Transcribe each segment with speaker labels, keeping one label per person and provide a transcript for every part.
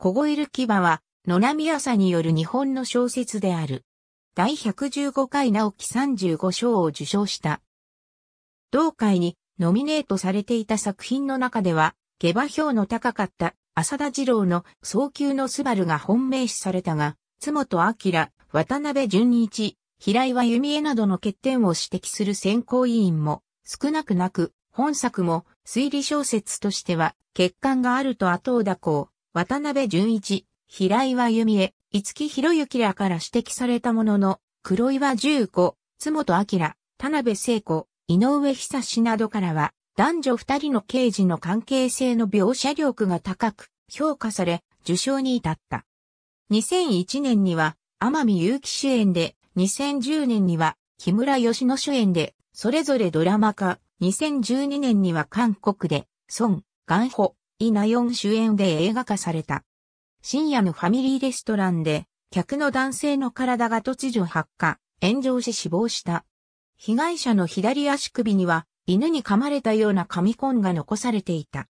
Speaker 1: 凍える牙は、野波朝による日本の小説である。第115回直木35賞を受賞した。同会にノミネートされていた作品の中では、下馬評の高かった浅田二郎の早急のスバルが本命視されたが、津本明、渡辺淳一、平岩弓江などの欠点を指摘する選考委員も少なくなく、本作も推理小説としては欠陥があると後を打こう。渡辺淳一、平岩由美江、五木博之らから指摘されたものの、黒岩十子、津本明、田辺聖子、井上久志などからは、男女二人の刑事の関係性の描写力が高く、評価され、受賞に至った。2001年には、天海祐希主演で、2010年には、木村義之主演で、それぞれドラマ化、2012年には韓国で、孫、元保、イ・ナヨン主演で映画化された。深夜のファミリーレストランで、客の男性の体が突如発火、炎上し死亡した。被害者の左足首には、犬に噛まれたような紙コンが残されていた。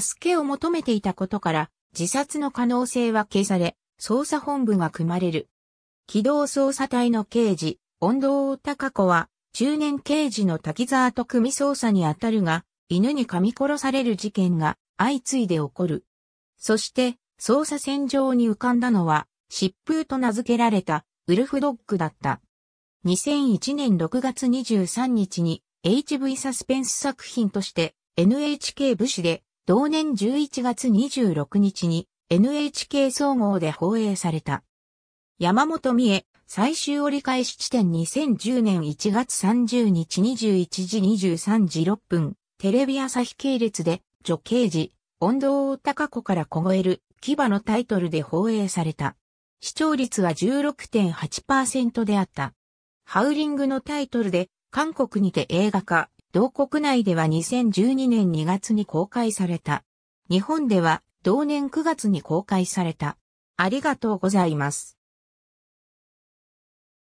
Speaker 1: 助けを求めていたことから、自殺の可能性は消され、捜査本部が組まれる。機動捜査隊の刑事、温藤高子は、中年刑事の滝沢と組捜査にあたるが、犬に噛み殺される事件が相次いで起こる。そして、捜査線上に浮かんだのは、疾風と名付けられた、ウルフドッグだった。2001年6月23日に、HV サスペンス作品として、NHK 武士で、同年11月26日に、NHK 総合で放映された。山本美恵、最終折り返し地点2010年1月30日21時23時6分、テレビ朝日系列で女刑事、温度大高子から凍える、牙のタイトルで放映された。視聴率は16.8%であった。ハウリングのタイトルで、韓国にて映画化、同国内では2012年2月に公開された。日本では同年9月に公開された。ありがとうございます。